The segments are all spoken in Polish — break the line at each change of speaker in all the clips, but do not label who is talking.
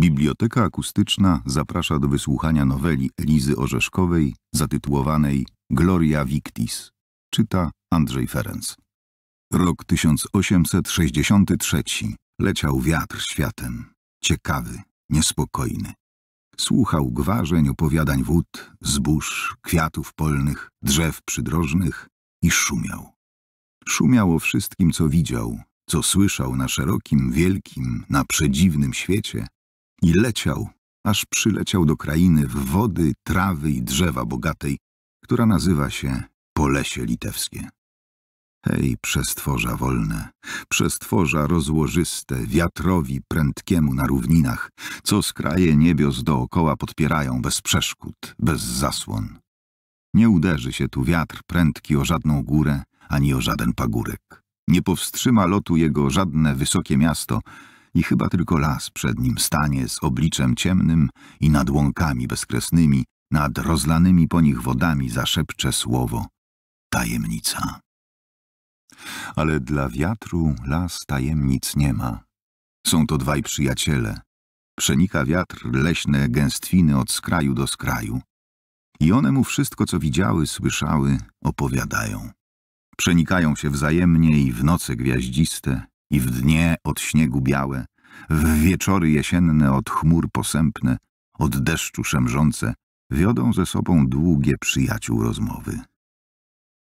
Biblioteka Akustyczna zaprasza do wysłuchania noweli Elizy Orzeszkowej zatytułowanej Gloria Victis. Czyta Andrzej Ferenc. Rok 1863 leciał wiatr światem, ciekawy, niespokojny. Słuchał gwarzeń opowiadań wód, zbóż, kwiatów polnych, drzew przydrożnych i szumiał. Szumiał o wszystkim, co widział, co słyszał na szerokim, wielkim, na przedziwnym świecie – i leciał, aż przyleciał do krainy w wody, trawy i drzewa bogatej, która nazywa się Polesie Litewskie. Hej, przestworza wolne, przestworza rozłożyste, wiatrowi prędkiemu na równinach, co skraje niebios dookoła podpierają bez przeszkód, bez zasłon. Nie uderzy się tu wiatr prędki o żadną górę, ani o żaden pagórek. Nie powstrzyma lotu jego żadne wysokie miasto, i chyba tylko las przed nim stanie z obliczem ciemnym i nad łąkami bezkresnymi, nad rozlanymi po nich wodami zaszepcze słowo tajemnica. Ale dla wiatru las tajemnic nie ma. Są to dwaj przyjaciele. Przenika wiatr leśne gęstwiny od skraju do skraju. I one mu wszystko, co widziały, słyszały, opowiadają. Przenikają się wzajemnie i w noce gwiaździste, i w dnie od śniegu białe, w wieczory jesienne od chmur posępne, od deszczu szemrzące, wiodą ze sobą długie przyjaciół rozmowy.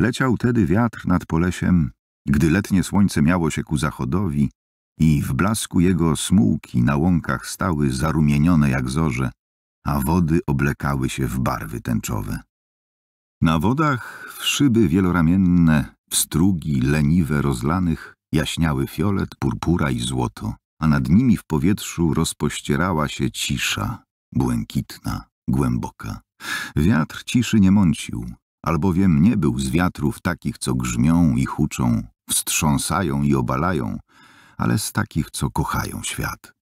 Leciał tedy wiatr nad polesiem, gdy letnie słońce miało się ku zachodowi i w blasku jego smułki na łąkach stały zarumienione jak zorze, a wody oblekały się w barwy tęczowe. Na wodach w szyby wieloramienne, w strugi leniwe rozlanych jaśniały fiolet, purpura i złoto, a nad nimi w powietrzu rozpościerała się cisza, błękitna, głęboka. Wiatr ciszy nie mącił, albowiem nie był z wiatrów takich, co grzmią i huczą, wstrząsają i obalają, ale z takich, co kochają świat.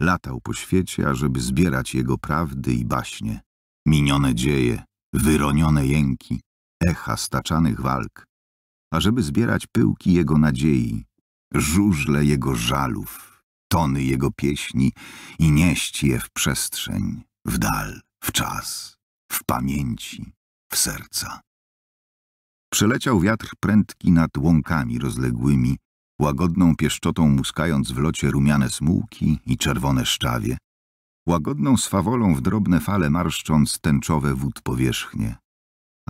Latał po świecie, ażeby zbierać jego prawdy i baśnie, minione dzieje, wyronione jęki, echa staczanych walk, ażeby zbierać pyłki jego nadziei, żużle jego żalów, tony jego pieśni i nieść je w przestrzeń, w dal, w czas, w pamięci, w serca. Przeleciał wiatr prędki nad łąkami rozległymi, łagodną pieszczotą muskając w locie rumiane smułki i czerwone szczawie, łagodną swawolą w drobne fale marszcząc tęczowe wód powierzchnie,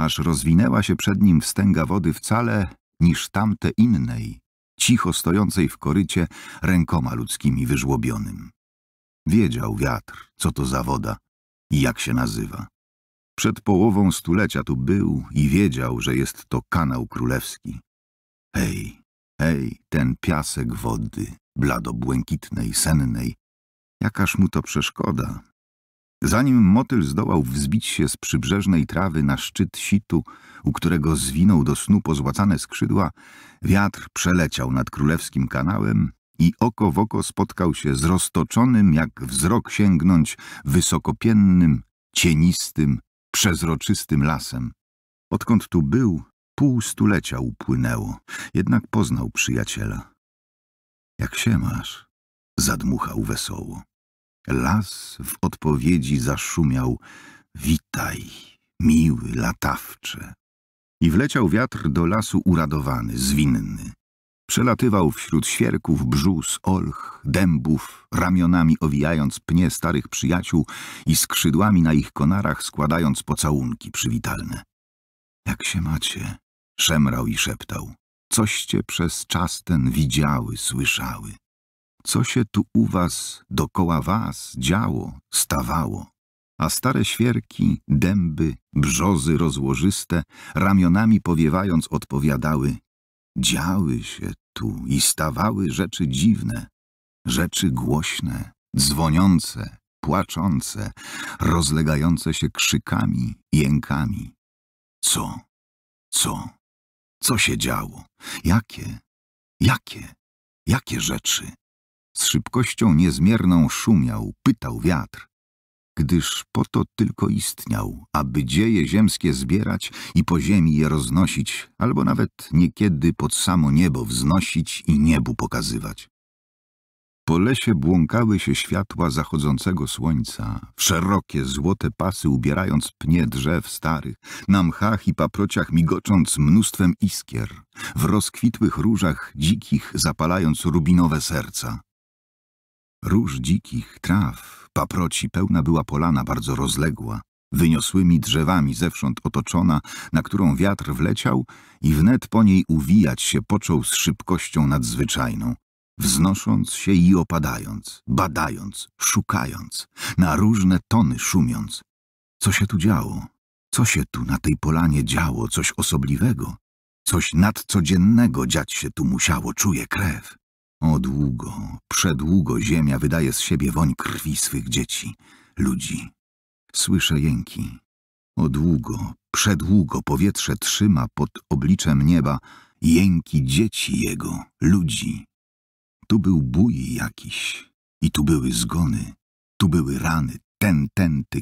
aż rozwinęła się przed nim wstęga wody wcale niż tamte innej, cicho stojącej w korycie rękoma ludzkimi wyżłobionym. Wiedział wiatr, co to za woda i jak się nazywa. Przed połową stulecia tu był i wiedział, że jest to kanał królewski. Hej, hej, ten piasek wody, blado-błękitnej, sennej. Jakaż mu to przeszkoda, Zanim motyl zdołał wzbić się z przybrzeżnej trawy na szczyt situ, u którego zwinął do snu pozłacane skrzydła, wiatr przeleciał nad królewskim kanałem i oko w oko spotkał się z roztoczonym, jak wzrok sięgnąć, wysokopiennym, cienistym, przezroczystym lasem. Odkąd tu był, pół stulecia upłynęło, jednak poznał przyjaciela. — Jak się masz? — zadmuchał wesoło. Las w odpowiedzi zaszumiał Witaj, miły latawcze. I wleciał wiatr do lasu uradowany, zwinny. Przelatywał wśród świerków, brzus, olch, dębów, ramionami owijając pnie starych przyjaciół i skrzydłami na ich konarach składając pocałunki przywitalne. Jak się macie? Szemrał i szeptał. Coście przez czas ten widziały, słyszały co się tu u was, dokoła was działo, stawało. A stare świerki, dęby, brzozy rozłożyste, ramionami powiewając odpowiadały Działy się tu i stawały rzeczy dziwne, rzeczy głośne, dzwoniące, płaczące, rozlegające się krzykami, jękami. Co? Co? Co się działo? Jakie? Jakie? Jakie rzeczy? Z szybkością niezmierną szumiał, pytał wiatr, gdyż po to tylko istniał, aby dzieje ziemskie zbierać i po ziemi je roznosić, albo nawet niekiedy pod samo niebo wznosić i niebu pokazywać. Po lesie błąkały się światła zachodzącego słońca, w szerokie złote pasy ubierając pnie drzew starych, na mchach i paprociach migocząc mnóstwem iskier, w rozkwitłych różach dzikich zapalając rubinowe serca. Róż dzikich, traw, paproci pełna była polana bardzo rozległa, wyniosłymi drzewami zewsząd otoczona, na którą wiatr wleciał i wnet po niej uwijać się począł z szybkością nadzwyczajną, wznosząc się i opadając, badając, szukając, na różne tony szumiąc. Co się tu działo? Co się tu na tej polanie działo? Coś osobliwego? Coś nadcodziennego dziać się tu musiało, czuje krew. O długo, przedługo ziemia wydaje z siebie woń krwi swych dzieci, ludzi. Słyszę jęki. O długo, przedługo powietrze trzyma pod obliczem nieba jęki dzieci jego, ludzi. Tu był bój jakiś i tu były zgony, tu były rany, ten,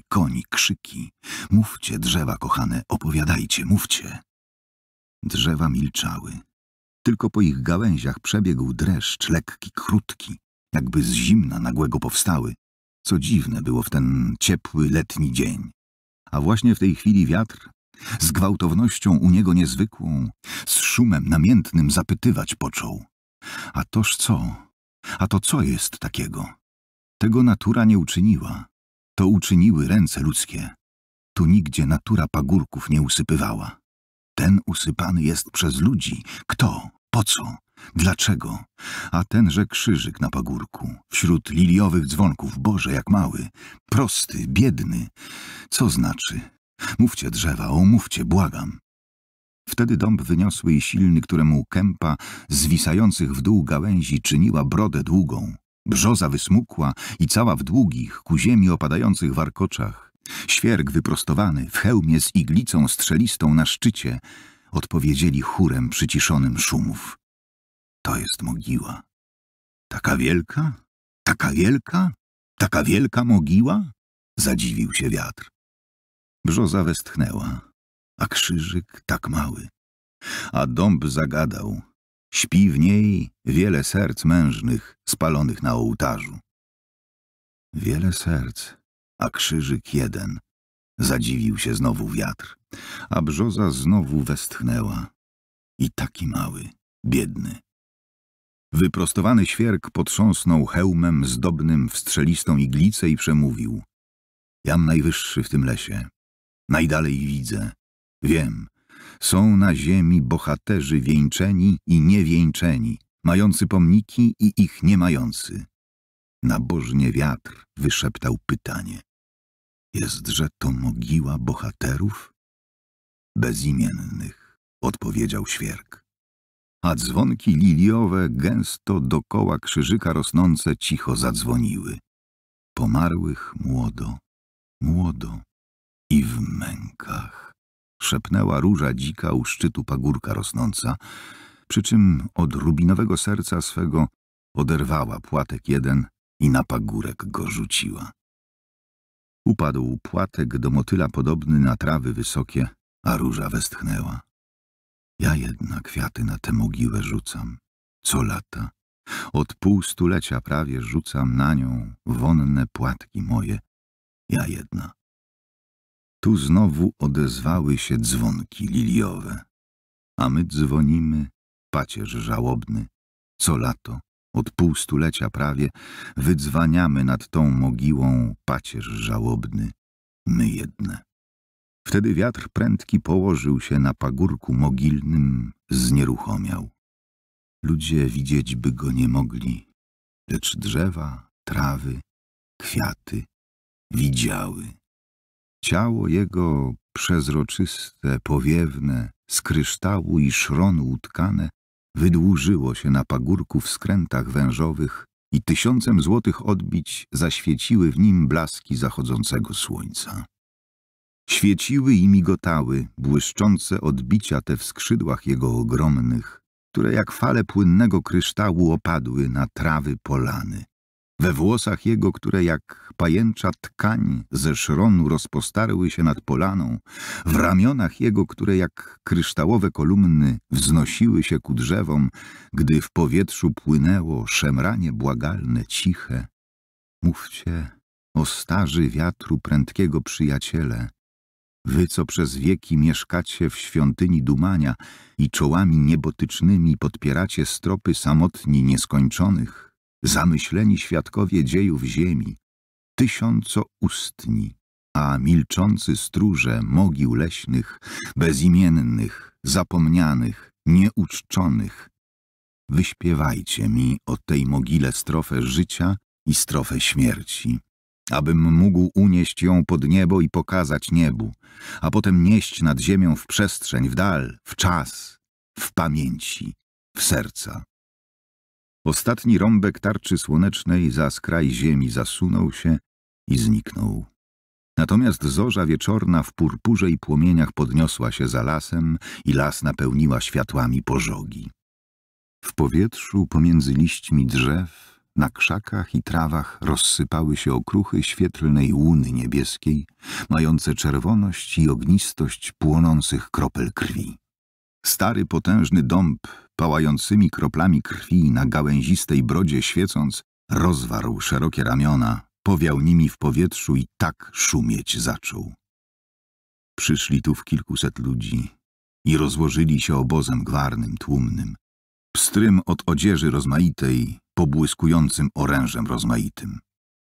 koni, krzyki. Mówcie, drzewa kochane, opowiadajcie, mówcie. Drzewa milczały. Tylko po ich gałęziach przebiegł dreszcz, lekki, krótki, jakby z zimna nagłego powstały, co dziwne było w ten ciepły letni dzień. A właśnie w tej chwili wiatr, z gwałtownością u niego niezwykłą, z szumem namiętnym zapytywać począł. A toż co? A to co jest takiego? Tego natura nie uczyniła. To uczyniły ręce ludzkie. Tu nigdzie natura pagórków nie usypywała. Ten usypany jest przez ludzi. Kto? Po co? Dlaczego? A tenże krzyżyk na pagórku, wśród liliowych dzwonków, Boże, jak mały, prosty, biedny. Co znaczy? Mówcie drzewa, omówcie, błagam. Wtedy dąb wyniosły i silny, któremu kępa zwisających w dół gałęzi czyniła brodę długą. Brzoza wysmukła i cała w długich, ku ziemi opadających warkoczach. Świerk wyprostowany, w hełmie z iglicą strzelistą na szczycie – odpowiedzieli chórem przyciszonym szumów. To jest mogiła. Taka wielka? Taka wielka? Taka wielka mogiła? Zadziwił się wiatr. Brzoza westchnęła, a krzyżyk tak mały. A dąb zagadał. Śpi w niej wiele serc mężnych spalonych na ołtarzu. Wiele serc, a krzyżyk jeden, Zadziwił się znowu wiatr, a brzoza znowu westchnęła. I taki mały, biedny. Wyprostowany świerk potrząsnął hełmem zdobnym w strzelistą iglicę i przemówił. Jam najwyższy w tym lesie. Najdalej widzę. Wiem, są na ziemi bohaterzy wieńczeni i niewieńczeni, mający pomniki i ich nie mający. Nabożnie wiatr wyszeptał pytanie jest, że to mogiła bohaterów? Bezimiennych, odpowiedział świerk. A dzwonki liliowe gęsto dokoła krzyżyka rosnące cicho zadzwoniły. Pomarłych młodo, młodo i w mękach, szepnęła róża dzika u szczytu pagórka rosnąca, przy czym od rubinowego serca swego oderwała płatek jeden i na pagórek go rzuciła. Upadł płatek do motyla podobny na trawy wysokie, a róża westchnęła. Ja jedna kwiaty na tę mogiłę rzucam, co lata. Od pół stulecia prawie rzucam na nią wonne płatki moje, ja jedna. Tu znowu odezwały się dzwonki liliowe, a my dzwonimy, pacierz żałobny, co lato, od półstulecia prawie wydzwaniamy nad tą mogiłą pacierz żałobny, my jedne. Wtedy wiatr prędki położył się na pagórku mogilnym, znieruchomiał. Ludzie widzieć by go nie mogli, lecz drzewa, trawy, kwiaty widziały. Ciało jego przezroczyste, powiewne, z kryształu i szronu utkane, wydłużyło się na pagórku w skrętach wężowych i tysiącem złotych odbić zaświeciły w nim blaski zachodzącego słońca. Świeciły i migotały błyszczące odbicia te w skrzydłach jego ogromnych, które jak fale płynnego kryształu opadły na trawy polany, we włosach jego, które jak pajęcza tkań ze szronu rozpostarły się nad polaną, w ramionach jego, które jak kryształowe kolumny wznosiły się ku drzewom, gdy w powietrzu płynęło szemranie błagalne, ciche. Mówcie, o starzy wiatru prędkiego przyjaciele, wy, co przez wieki mieszkacie w świątyni dumania i czołami niebotycznymi podpieracie stropy samotni nieskończonych, zamyśleni świadkowie dziejów ziemi, tysiącoustni, a milczący stróże mogił leśnych, bezimiennych, zapomnianych, nieuczczonych. Wyśpiewajcie mi o tej mogile strofę życia i strofę śmierci, abym mógł unieść ją pod niebo i pokazać niebu, a potem nieść nad ziemią w przestrzeń, w dal, w czas, w pamięci, w serca. Ostatni rąbek tarczy słonecznej za skraj ziemi zasunął się i zniknął. Natomiast zorza wieczorna w purpurze i płomieniach podniosła się za lasem i las napełniła światłami pożogi. W powietrzu pomiędzy liśćmi drzew, na krzakach i trawach rozsypały się okruchy świetlnej łuny niebieskiej, mające czerwoność i ognistość płonących kropel krwi. Stary, potężny dąb, pałającymi kroplami krwi na gałęzistej brodzie świecąc, rozwarł szerokie ramiona, powiał nimi w powietrzu i tak szumieć zaczął. Przyszli tu w kilkuset ludzi i rozłożyli się obozem gwarnym, tłumnym, pstrym od odzieży rozmaitej, pobłyskującym orężem rozmaitym.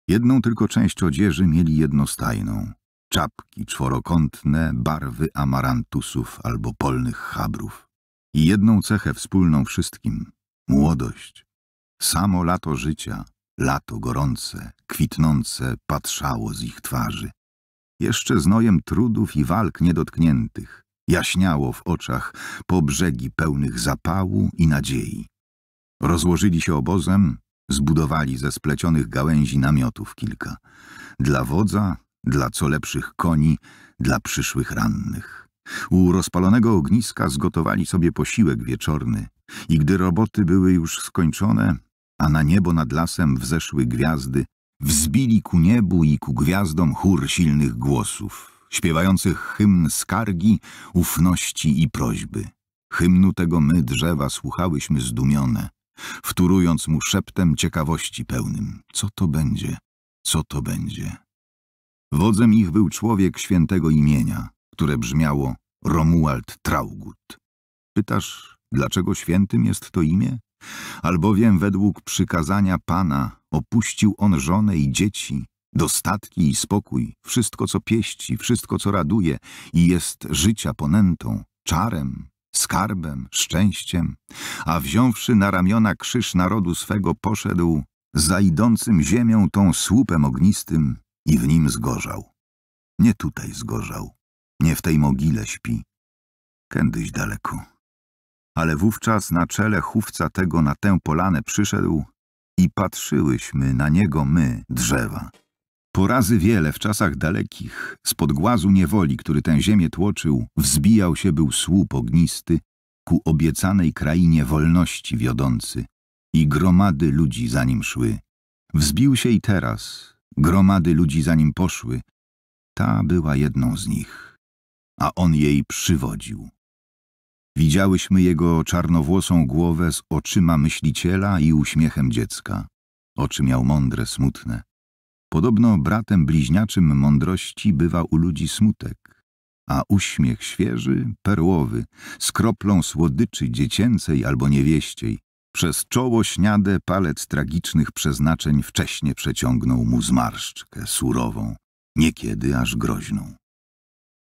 Jedną tylko część odzieży mieli jednostajną, czapki czworokątne barwy amarantusów albo polnych chabrów. I jedną cechę wspólną wszystkim – młodość. Samo lato życia, lato gorące, kwitnące, patrzało z ich twarzy. Jeszcze znojem trudów i walk niedotkniętych, jaśniało w oczach po brzegi pełnych zapału i nadziei. Rozłożyli się obozem, zbudowali ze splecionych gałęzi namiotów kilka. Dla wodza dla co lepszych koni, dla przyszłych rannych. U rozpalonego ogniska zgotowali sobie posiłek wieczorny i gdy roboty były już skończone, a na niebo nad lasem wzeszły gwiazdy, wzbili ku niebu i ku gwiazdom chór silnych głosów, śpiewających hymn skargi, ufności i prośby. Hymnu tego my, drzewa, słuchałyśmy zdumione, wturując mu szeptem ciekawości pełnym. Co to będzie? Co to będzie? Wodzem ich był człowiek świętego imienia, które brzmiało Romuald Traugut. Pytasz, dlaczego świętym jest to imię? Albowiem według przykazania Pana opuścił on żonę i dzieci, dostatki i spokój, wszystko co pieści, wszystko co raduje i jest życia ponętą, czarem, skarbem, szczęściem, a wziąwszy na ramiona krzyż narodu swego poszedł za idącym ziemią tą słupem ognistym i w nim zgorzał. Nie tutaj zgorzał, nie w tej mogile śpi, kędyś daleko. Ale wówczas na czele chówca tego na tę polanę przyszedł i patrzyłyśmy na niego my, drzewa. Porazy wiele w czasach dalekich, spod głazu niewoli, który tę ziemię tłoczył, wzbijał się był słup ognisty ku obiecanej krainie wolności wiodący i gromady ludzi za nim szły. Wzbił się i teraz, Gromady ludzi za nim poszły. Ta była jedną z nich, a on jej przywodził. Widziałyśmy jego czarnowłosą głowę z oczyma myśliciela i uśmiechem dziecka. Oczy miał mądre, smutne. Podobno bratem bliźniaczym mądrości bywa u ludzi smutek, a uśmiech świeży, perłowy, z kroplą słodyczy dziecięcej albo niewieściej, przez czoło śniade palec tragicznych przeznaczeń wcześnie przeciągnął mu zmarszczkę surową, niekiedy aż groźną.